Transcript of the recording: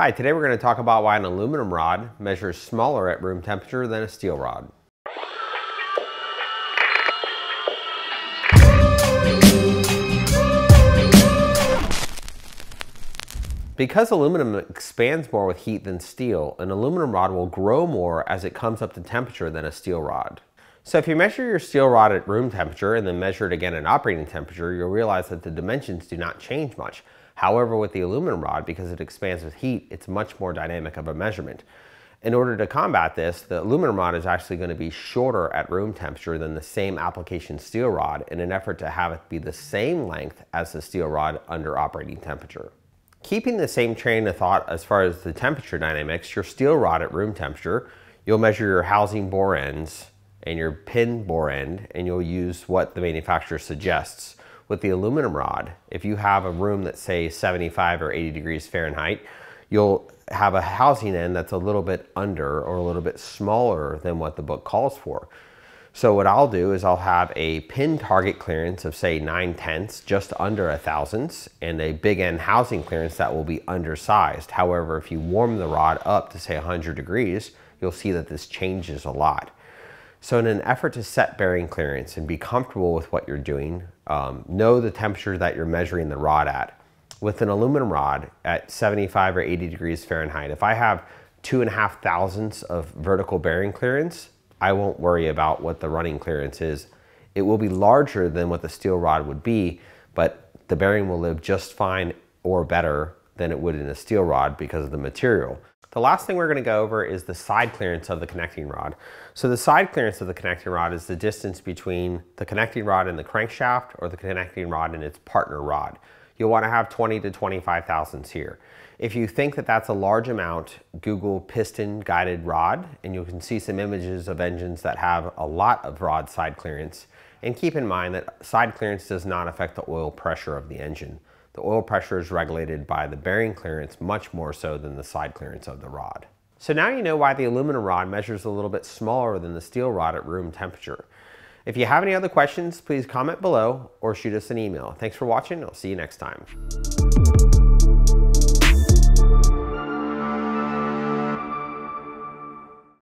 Hi, today we're going to talk about why an aluminum rod measures smaller at room temperature than a steel rod. Because aluminum expands more with heat than steel, an aluminum rod will grow more as it comes up to temperature than a steel rod. So if you measure your steel rod at room temperature and then measure it again at operating temperature, you'll realize that the dimensions do not change much, However, with the aluminum rod, because it expands with heat, it's much more dynamic of a measurement. In order to combat this, the aluminum rod is actually going to be shorter at room temperature than the same application steel rod in an effort to have it be the same length as the steel rod under operating temperature. Keeping the same train of thought as far as the temperature dynamics, your steel rod at room temperature, you'll measure your housing bore ends and your pin bore end, and you'll use what the manufacturer suggests with the aluminum rod, if you have a room that's say 75 or 80 degrees Fahrenheit, you'll have a housing end that's a little bit under or a little bit smaller than what the book calls for. So what I'll do is I'll have a pin target clearance of say 9 tenths, just under a thousandths, and a big end housing clearance that will be undersized. However, if you warm the rod up to say 100 degrees, you'll see that this changes a lot. So in an effort to set bearing clearance and be comfortable with what you're doing, um, know the temperature that you're measuring the rod at. With an aluminum rod at 75 or 80 degrees Fahrenheit, if I have two and a half thousandths of vertical bearing clearance, I won't worry about what the running clearance is. It will be larger than what the steel rod would be, but the bearing will live just fine or better than it would in a steel rod because of the material. The last thing we're gonna go over is the side clearance of the connecting rod. So the side clearance of the connecting rod is the distance between the connecting rod and the crankshaft or the connecting rod and its partner rod. You'll wanna have 20 to 25 thousandths here. If you think that that's a large amount, Google piston guided rod and you can see some images of engines that have a lot of rod side clearance. And keep in mind that side clearance does not affect the oil pressure of the engine. The oil pressure is regulated by the bearing clearance much more so than the side clearance of the rod. So now you know why the aluminum rod measures a little bit smaller than the steel rod at room temperature. If you have any other questions, please comment below or shoot us an email. Thanks for watching. I'll see you next time.